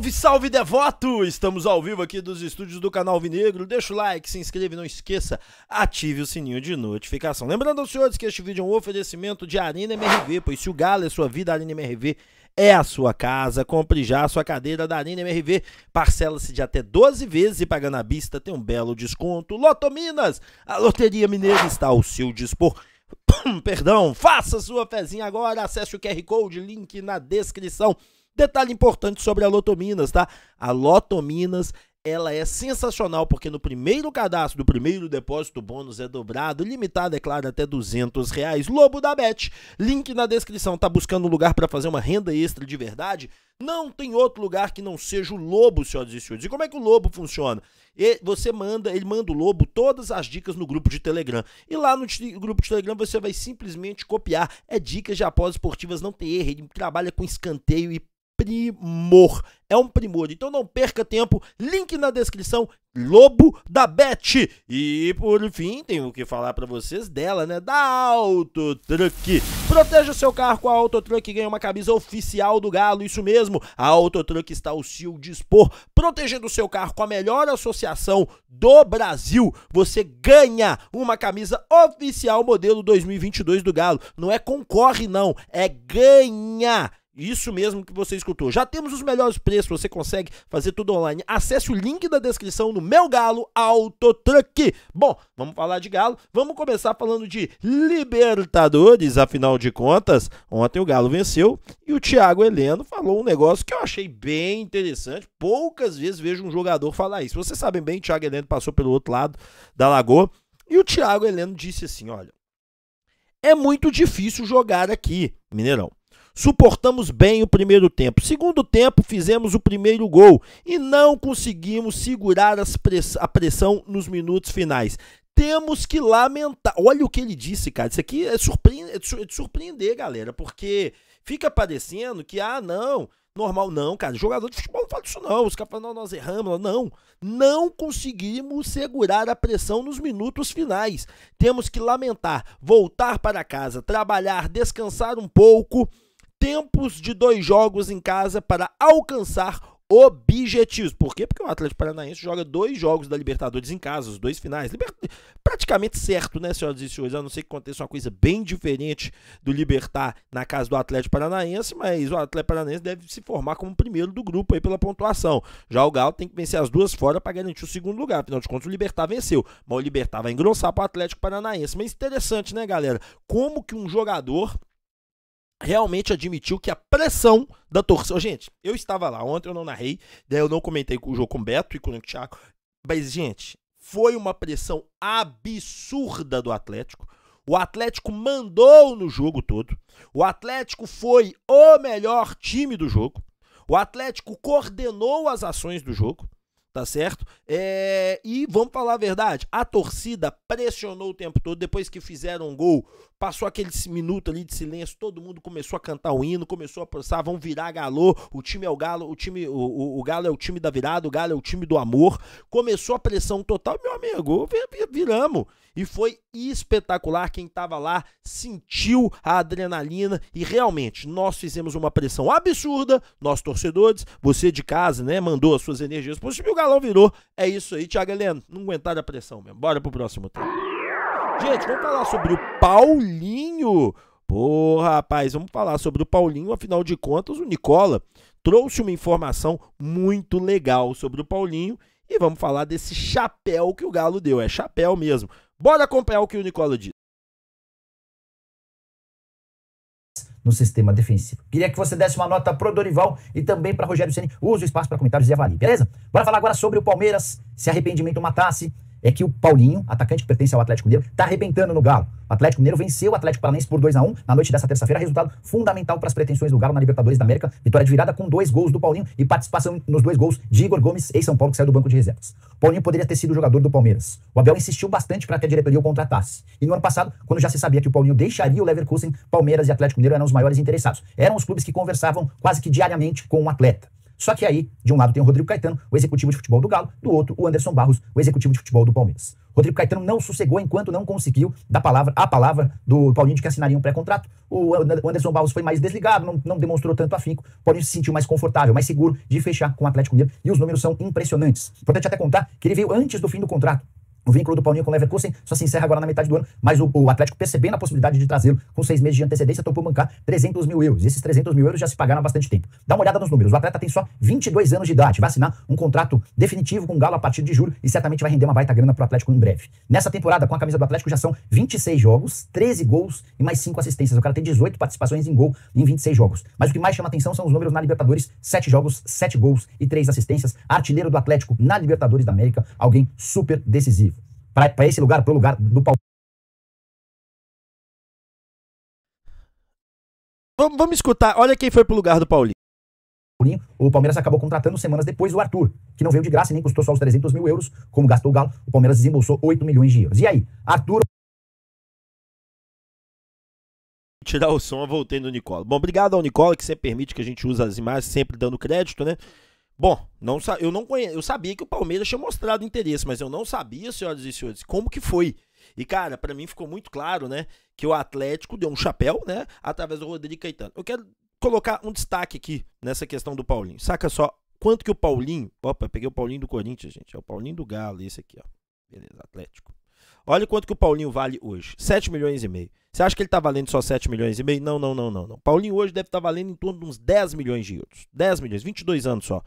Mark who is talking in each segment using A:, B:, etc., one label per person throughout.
A: Salve, salve devoto! Estamos ao vivo aqui dos estúdios do canal Vinegro. Deixa o like, se inscreve, não esqueça, ative o sininho de notificação. Lembrando aos senhores que este vídeo é um oferecimento de Arena MRV, pois se o galo é sua vida, a Arena MRV é a sua casa. Compre já a sua cadeira da Arena MRV. Parcela-se de até 12 vezes e pagando à vista tem um belo desconto. Lotominas, a loteria mineira está ao seu dispor. Perdão, faça sua fezinha agora, acesse o QR Code, link na descrição. Detalhe importante sobre a Lotominas, tá? A Lotominas ela é sensacional porque no primeiro cadastro do primeiro depósito bônus é dobrado, limitado é claro até 200 reais. Lobo da Bet, link na descrição. Tá buscando um lugar para fazer uma renda extra de verdade? Não tem outro lugar que não seja o Lobo, senhoras e senhores. E como é que o Lobo funciona? E você manda, ele manda o Lobo todas as dicas no grupo de Telegram. E lá no grupo de Telegram você vai simplesmente copiar. É dicas de após esportivas, não tem erro. Ele trabalha com escanteio e primor. É um primor. Então não perca tempo. Link na descrição. Lobo da Bet. E por fim, tenho que falar para vocês dela, né? Da Autotruck. Proteja seu carro com a Autotruck e ganha uma camisa oficial do Galo. Isso mesmo. A Autotruck está ao seu dispor, protegendo o seu carro com a melhor associação do Brasil. Você ganha uma camisa oficial modelo 2022 do Galo. Não é concorre não, é ganha isso mesmo que você escutou. Já temos os melhores preços, você consegue fazer tudo online. Acesse o link da descrição no meu galo Autotruck. Bom, vamos falar de galo. Vamos começar falando de Libertadores, afinal de contas, ontem o Galo venceu e o Thiago Heleno falou um negócio que eu achei bem interessante. Poucas vezes vejo um jogador falar isso. Vocês sabem bem, o Thiago Heleno passou pelo outro lado da lagoa e o Thiago Heleno disse assim, olha, é muito difícil jogar aqui, Mineirão. Suportamos bem o primeiro tempo. Segundo tempo, fizemos o primeiro gol e não conseguimos segurar press a pressão nos minutos finais. Temos que lamentar. Olha o que ele disse, cara. Isso aqui é, surpre é, é de surpreender, galera, porque fica parecendo que, ah, não, normal. Não, cara, jogador de futebol não fala isso não. Os caras falam, nós erramos. Não, não conseguimos segurar a pressão nos minutos finais. Temos que lamentar, voltar para casa, trabalhar, descansar um pouco tempos de dois jogos em casa para alcançar objetivos. Por quê? Porque o Atlético Paranaense joga dois jogos da Libertadores em casa, os dois finais. Liber... Praticamente certo, né, senhoras e senhores? A não ser que aconteça uma coisa bem diferente do Libertar na casa do Atlético Paranaense, mas o Atlético Paranaense deve se formar como primeiro do grupo aí pela pontuação. Já o Galo tem que vencer as duas fora para garantir o segundo lugar. Afinal de contas, o Libertar venceu, mas o Libertar vai engrossar para o Atlético Paranaense. Mas interessante, né, galera? Como que um jogador realmente admitiu que a pressão da torcida. Gente, eu estava lá, ontem eu não narrei, daí né, eu não comentei com o jogo com o Beto e com o Thiago. Mas, gente, foi uma pressão absurda do Atlético. O Atlético mandou no jogo todo. O Atlético foi o melhor time do jogo. O Atlético coordenou as ações do jogo, tá certo? É... E vamos falar a verdade: a torcida pressionou o tempo todo. Depois que fizeram um gol, Passou aquele minuto ali de silêncio, todo mundo começou a cantar o hino, começou a pensar, vão virar galô, o time é o galo, o time, o, o, o, galo é o time da virada, o galo é o time do amor. Começou a pressão total, meu amigo, viramos. E foi espetacular, quem estava lá sentiu a adrenalina e realmente nós fizemos uma pressão absurda, nós torcedores, você de casa, né, mandou as suas energias positivas, o galão virou. É isso aí, Thiago Heleno, não aguentaram a pressão mesmo. Bora pro próximo tempo. Gente, vamos falar sobre o Paulinho. Pô, rapaz, vamos falar sobre o Paulinho. Afinal de contas, o Nicola trouxe uma informação muito legal sobre o Paulinho. E vamos falar desse chapéu que o Galo deu. É chapéu mesmo. Bora acompanhar o que o Nicola disse.
B: no sistema defensivo. Queria que você desse uma nota pro Dorival e também para Rogério Ceni. Use o espaço para comentários e avalie, beleza? Bora falar agora sobre o Palmeiras. Se arrependimento matasse, é que o Paulinho, atacante que pertence ao Atlético Mineiro, está arrebentando no Galo. O Atlético Mineiro venceu o Atlético Paranaense por 2 a 1 na noite dessa terça-feira, resultado fundamental para as pretensões do Galo na Libertadores da América. Vitória de virada com dois gols do Paulinho e participação nos dois gols de Igor Gomes, e são Paulo, que saiu do banco de reservas. Paulinho poderia ter sido jogador do Palmeiras. O Abel insistiu bastante para que a diretoria o contratasse. E no ano passado, quando já se sabia que o Paulinho deixaria o Leverkusen, Palmeiras e Atlético Mineiro eram os maiores interessados. Eram os clubes que conversavam quase que diariamente com o um atleta. Só que aí, de um lado tem o Rodrigo Caetano, o executivo de futebol do Galo, do outro, o Anderson Barros, o executivo de futebol do Palmeiras. Rodrigo Caetano não sossegou enquanto não conseguiu dar palavra, a palavra do Paulinho de que assinaria um pré-contrato. O Anderson Barros foi mais desligado, não, não demonstrou tanto afinco. O Paulinho se sentiu mais confortável, mais seguro de fechar com o Atlético Mineiro. E os números são impressionantes. Importante até contar que ele veio antes do fim do contrato. O vínculo do Paulinho com o Leverkusen só se encerra agora na metade do ano, mas o, o Atlético percebendo a possibilidade de trazê-lo com seis meses de antecedência, topou bancar 300 mil euros. E esses 300 mil euros já se pagaram há bastante tempo. Dá uma olhada nos números. O atleta tem só 22 anos de idade, vai assinar um contrato definitivo com o Galo a partir de julho e certamente vai render uma baita grana para o Atlético em breve. Nessa temporada, com a camisa do Atlético, já são 26 jogos, 13 gols e mais 5 assistências. O cara tem 18 participações em gol em 26 jogos. Mas o que mais chama atenção são os números na Libertadores: 7 jogos, 7 gols e 3 assistências. Artilheiro do Atlético na Libertadores da América, alguém super decisivo para esse lugar, para o lugar do Paulinho. Vamos escutar, olha quem foi para o lugar do Paulinho. O Palmeiras acabou contratando semanas depois o Arthur, que não veio de graça e nem custou só os 300 mil euros, como gastou o Galo. O Palmeiras desembolsou 8 milhões de euros. E aí, Arthur.
A: Tirar o som, voltei no Nicola. Bom, obrigado ao Nicola, que sempre permite que a gente use as imagens, sempre dando crédito, né? Bom, não, eu não eu sabia que o Palmeiras tinha mostrado interesse, mas eu não sabia, senhoras e senhores, como que foi. E cara, para mim ficou muito claro, né, que o Atlético deu um chapéu, né, através do Rodrigo Caetano. Eu quero colocar um destaque aqui nessa questão do Paulinho. Saca só quanto que o Paulinho, opa, peguei o Paulinho do Corinthians, gente, é o Paulinho do Galo, esse aqui, ó. Beleza, Atlético. Olha quanto que o Paulinho vale hoje, 7 milhões e meio. Você acha que ele está valendo só 7 milhões e meio? Não, não, não, não, não. Paulinho hoje deve estar tá valendo em torno de uns 10 milhões de euros. 10 milhões, 22 anos só.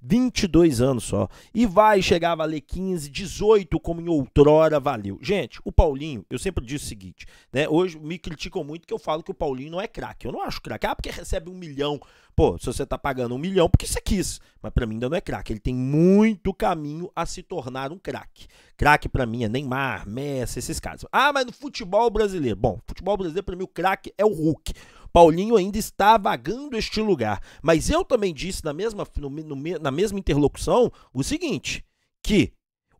A: 22 anos só. E vai chegar a valer 15, 18, como em outrora valeu. Gente, o Paulinho, eu sempre disse o seguinte, né? Hoje me criticam muito que eu falo que o Paulinho não é craque. Eu não acho craque. Ah, porque recebe um milhão. Pô, se você está pagando um milhão, porque você quis. Mas para mim ainda não é craque. Ele tem muito caminho a se tornar um craque. Craque para mim é Neymar, Messi, esses caras. Ah, mas no futebol brasileiro. Bom, futebol brasileiro, para mim, o craque é o Hulk. Paulinho ainda está vagando este lugar. Mas eu também disse na mesma, no, no, na mesma interlocução o seguinte: que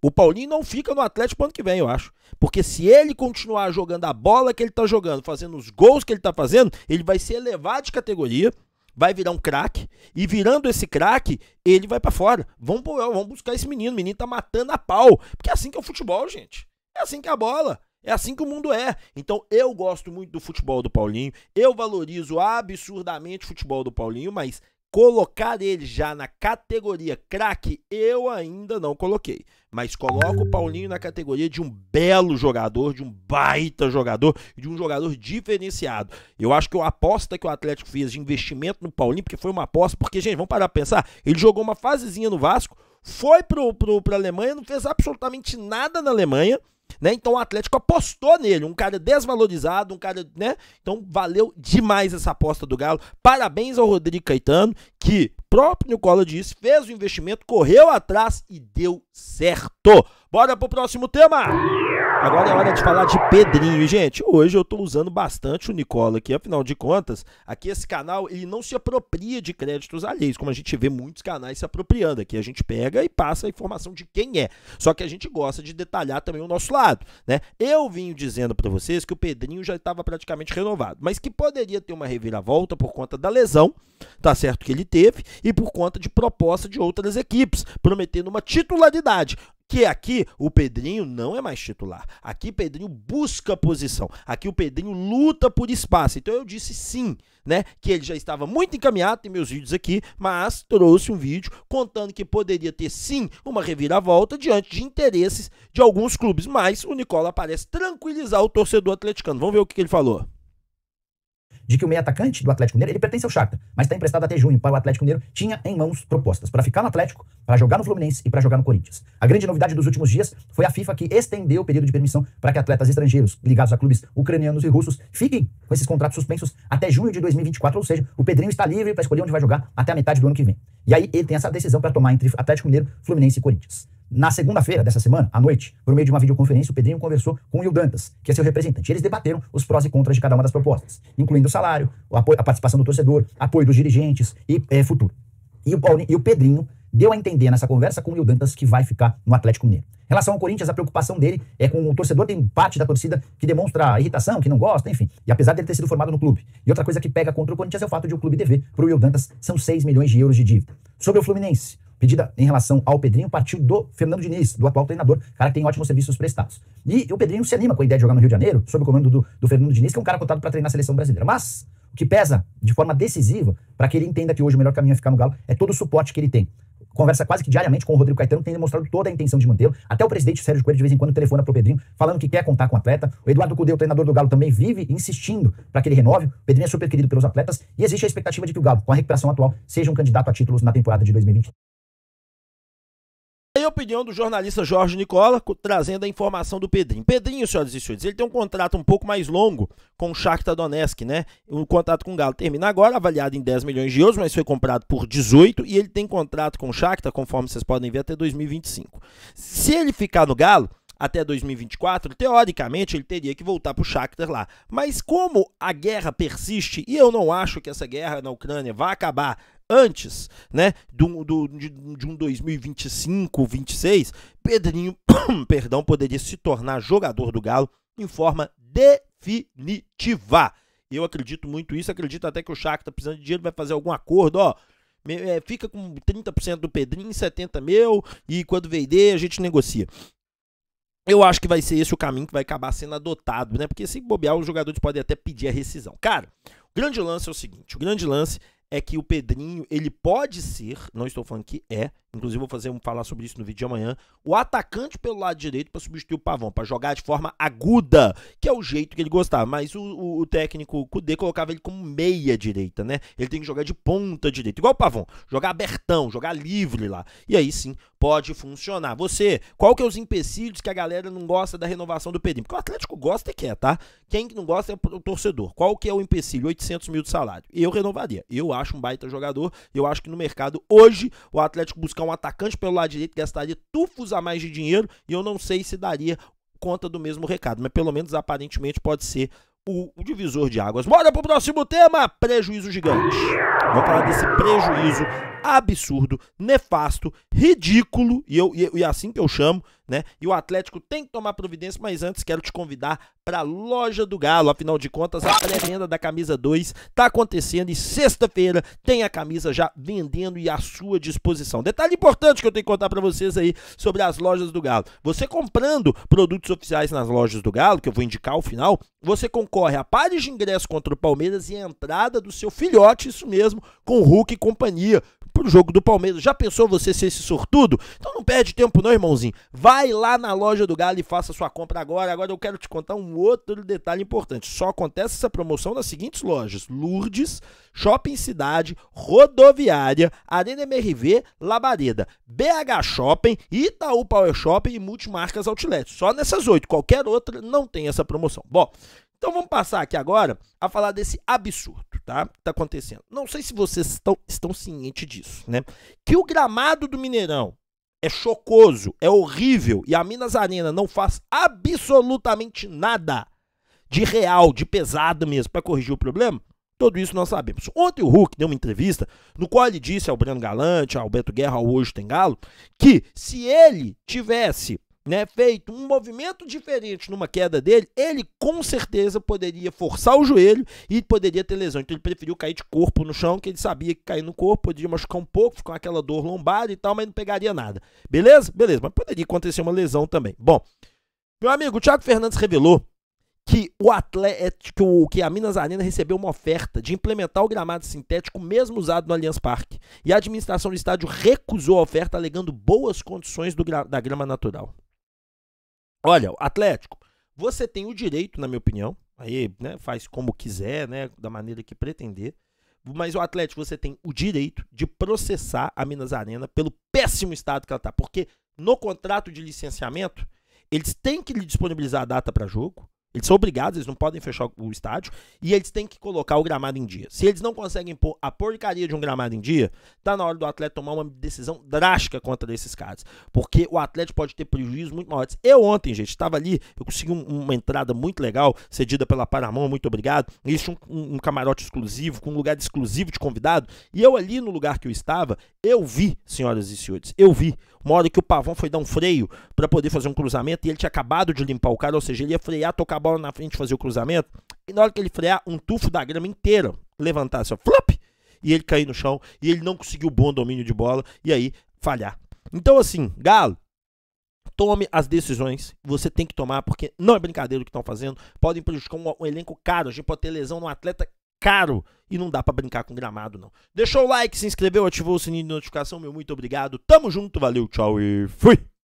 A: o Paulinho não fica no Atlético ano que vem, eu acho. Porque se ele continuar jogando a bola que ele está jogando, fazendo os gols que ele está fazendo, ele vai se elevar de categoria, vai virar um craque, e virando esse craque, ele vai para fora. Vamos, vamos buscar esse menino, o menino tá matando a pau. Porque é assim que é o futebol, gente. É assim que é a bola. É assim que o mundo é. Então eu gosto muito do futebol do Paulinho, eu valorizo absurdamente o futebol do Paulinho, mas colocar ele já na categoria craque, eu ainda não coloquei. Mas coloco o Paulinho na categoria de um belo jogador, de um baita jogador, de um jogador diferenciado. Eu acho que a aposta que o Atlético fez de investimento no Paulinho, porque foi uma aposta, porque, gente, vamos parar pra pensar, ele jogou uma fasezinha no Vasco, foi pro, pro, pra Alemanha, não fez absolutamente nada na Alemanha, né? Então o Atlético apostou nele, um cara desvalorizado, um cara, né? Então valeu demais essa aposta do Galo. Parabéns ao Rodrigo Caetano, que próprio Nicola disse, fez o investimento, correu atrás e deu certo. Bora pro próximo tema. Agora é hora de falar de Pedrinho. E, gente, hoje eu estou usando bastante o Nicola aqui. Afinal de contas, aqui esse canal ele não se apropria de créditos alheios, como a gente vê muitos canais se apropriando. Aqui a gente pega e passa a informação de quem é. Só que a gente gosta de detalhar também o nosso lado. né? Eu vim dizendo para vocês que o Pedrinho já estava praticamente renovado, mas que poderia ter uma reviravolta por conta da lesão, tá certo que ele teve, e por conta de proposta de outras equipes, prometendo uma titularidade que aqui o Pedrinho não é mais titular. Aqui Pedrinho busca posição. Aqui o Pedrinho luta por espaço. Então eu disse sim, né? Que ele já estava muito encaminhado em meus vídeos aqui, mas trouxe um vídeo contando que poderia ter sim uma reviravolta diante de interesses de alguns
B: clubes. Mas o Nicola parece tranquilizar o torcedor atleticano. Vamos ver o que ele falou de que o meia atacante do Atlético Mineiro, ele pertence ao Shakhtar, mas está emprestado até junho para o Atlético Mineiro, tinha em mãos propostas para ficar no Atlético, para jogar no Fluminense e para jogar no Corinthians. A grande novidade dos últimos dias foi a FIFA que estendeu o período de permissão para que atletas estrangeiros ligados a clubes ucranianos e russos fiquem com esses contratos suspensos até junho de 2024, ou seja, o Pedrinho está livre para escolher onde vai jogar até a metade do ano que vem. E aí ele tem essa decisão para tomar entre Atlético Mineiro, Fluminense e Corinthians. Na segunda-feira dessa semana, à noite, por meio de uma videoconferência, o Pedrinho conversou com o Ildantas, que é seu representante. Eles debateram os prós e contras de cada uma das propostas, incluindo o salário, a participação do torcedor, apoio dos dirigentes e é, futuro. E o, Paulinho, e o Pedrinho deu a entender nessa conversa com o Ildantas que vai ficar no Atlético Mineiro. Em relação ao Corinthians, a preocupação dele é com o torcedor, tem parte da torcida que demonstra irritação, que não gosta, enfim. E apesar dele ter sido formado no clube. E outra coisa que pega contra o Corinthians é o fato de o clube dever para o Ildantas são 6 milhões de euros de dívida. Sobre o Fluminense, pedida em relação ao Pedrinho partiu do Fernando Diniz, do atual treinador, cara que tem ótimos serviços prestados. E o Pedrinho se anima com a ideia de jogar no Rio de Janeiro, sob o comando do, do Fernando Diniz, que é um cara cotado para treinar a seleção brasileira. Mas o que pesa de forma decisiva para que ele entenda que hoje o melhor caminho é ficar no Galo é todo o suporte que ele tem conversa quase que diariamente com o Rodrigo Caetano, que tem demonstrado toda a intenção de mantê-lo. Até o presidente Sérgio Coelho, de vez em quando, telefona o Pedrinho, falando que quer contar com o atleta. O Eduardo Cudê, o treinador do Galo, também vive insistindo para que ele renove. O Pedrinho é super querido pelos atletas e existe a expectativa de que o Galo, com a recuperação atual, seja um candidato a títulos na temporada de 2020.
A: Aí a opinião do jornalista Jorge Nicola, trazendo a informação do Pedrinho. Pedrinho, senhoras e senhores, ele tem um contrato um pouco mais longo com o Shakhtar Donetsk, né? O contrato com o Galo termina agora, avaliado em 10 milhões de euros, mas foi comprado por 18 e ele tem contrato com o Shakhtar, conforme vocês podem ver, até 2025. Se ele ficar no Galo, até 2024, teoricamente ele teria que voltar para o Shakhtar lá. Mas como a guerra persiste, e eu não acho que essa guerra na Ucrânia vá acabar antes né, do, do, de, de um 2025, 26, Pedrinho perdão, poderia se tornar jogador do Galo em forma definitiva. Eu acredito muito isso, acredito até que o Shakhtar precisando de dinheiro vai fazer algum acordo, ó, é, fica com 30% do Pedrinho, 70 mil, e quando vender a gente negocia. Eu acho que vai ser esse o caminho que vai acabar sendo adotado, né? Porque se bobear, os jogadores podem até pedir a rescisão. Cara, o grande lance é o seguinte: o grande lance é que o Pedrinho, ele pode ser, não estou falando que é, Inclusive, vou fazer um falar sobre isso no vídeo de amanhã. O atacante pelo lado direito para substituir o Pavão, para jogar de forma aguda, que é o jeito que ele gostava. Mas o, o, o técnico Kudê colocava ele como meia direita, né? Ele tem que jogar de ponta direita, igual o Pavão, jogar abertão, jogar livre lá. E aí sim pode funcionar. Você, qual que é os empecilhos que a galera não gosta da renovação do Pedrinho? Porque o Atlético gosta e quer, tá? Quem não gosta é o torcedor. Qual que é o empecilho? 800 mil de salário. Eu renovaria. Eu acho um baita jogador. Eu acho que no mercado hoje o Atlético buscar um atacante pelo lado direito, gastaria é tufos a mais de dinheiro e eu não sei se daria conta do mesmo recado, mas pelo menos aparentemente pode ser o, o divisor de águas. Bora pro próximo tema: prejuízo gigante. Vou falar desse prejuízo absurdo, nefasto, ridículo, e, eu, e, e é assim que eu chamo, né? E o Atlético tem que tomar providência, mas antes quero te convidar para a loja do Galo. Afinal de contas, a pré-venda da camisa 2 está acontecendo e sexta-feira tem a camisa já vendendo e à sua disposição. Detalhe importante que eu tenho que contar para vocês aí sobre as lojas do Galo. Você comprando produtos oficiais nas lojas do Galo, que eu vou indicar ao final, você concorre a pares de ingresso contra o Palmeiras e a entrada do seu filhote, isso mesmo, com Hulk e companhia pro jogo do Palmeiras. Já pensou você ser esse sortudo? Então não perde tempo não, irmãozinho. Vai lá na loja do Galo e faça sua compra agora. Agora eu quero te contar um outro detalhe importante. Só acontece essa promoção nas seguintes lojas: Lourdes, Shopping Cidade, Rodoviária, Arena MRV, Labareda, BH Shopping, Itaú Power Shopping e Multimarcas Outlet. Só nessas oito. Qualquer outra não tem essa promoção. Bom, então vamos passar aqui agora a falar desse absurdo, tá? Que tá acontecendo. Não sei se vocês estão, estão cientes disso, né? Que o gramado do Mineirão é chocoso, é horrível e a Minas Arena não faz absolutamente nada de real, de pesado mesmo para corrigir o problema. Tudo isso nós sabemos. Ontem o Hulk deu uma entrevista no qual ele disse ao Breno Galante, ao Beto Guerra, ao Hoje Tem Galo, que se ele tivesse né, feito um movimento diferente numa queda dele, ele com certeza poderia forçar o joelho e poderia ter lesão. Então ele preferiu cair de corpo no chão, que ele sabia que cair no corpo poderia machucar um pouco, ficar aquela dor lombar e tal, mas não pegaria nada. Beleza? Beleza, mas poderia acontecer uma lesão também. Bom, meu amigo, o Thiago Fernandes revelou que o Atlético, que a Minas Arena recebeu uma oferta de implementar o gramado sintético mesmo usado no Allianz Parque. E a administração do estádio recusou a oferta alegando boas condições do, da grama natural. Olha, Atlético, você tem o direito, na minha opinião, aí né, faz como quiser, né, da maneira que pretender, mas o Atlético você tem o direito de processar a Minas Arena pelo péssimo estado que ela está, porque no contrato de licenciamento eles têm que lhe disponibilizar a data para jogo, eles são obrigados, eles não podem fechar o estádio e eles têm que colocar o gramado em dia. Se eles não conseguem pôr a porcaria de um gramado em dia, tá na hora do atleta tomar uma decisão drástica contra esses caras. Porque o atleta pode ter prejuízos muito maiores. Eu ontem, gente, estava ali, eu consegui um, uma entrada muito legal, cedida pela Paramount, muito obrigado. Existe um, um, um camarote exclusivo, com um lugar exclusivo de convidado. E eu ali no lugar que eu estava, eu vi, senhoras e senhores, eu vi uma hora que o Pavão foi dar um freio para poder fazer um cruzamento e ele tinha acabado de limpar o cara, ou seja, ele ia frear, tocar a bola na frente, fazer o cruzamento. E na hora que ele frear, um tufo da grama inteira levantar só assim, flop e ele cair no chão e ele não conseguiu bom domínio de bola e aí falhar. Então assim, Galo, tome as decisões você tem que tomar porque não é brincadeira o que estão fazendo. Podem prejudicar um, um elenco caro, a gente pode ter lesão num atleta caro e não dá para brincar com gramado não. Deixou o like, se inscreveu, ativou o sininho de notificação, meu muito obrigado. Tamo junto, valeu, tchau e fui.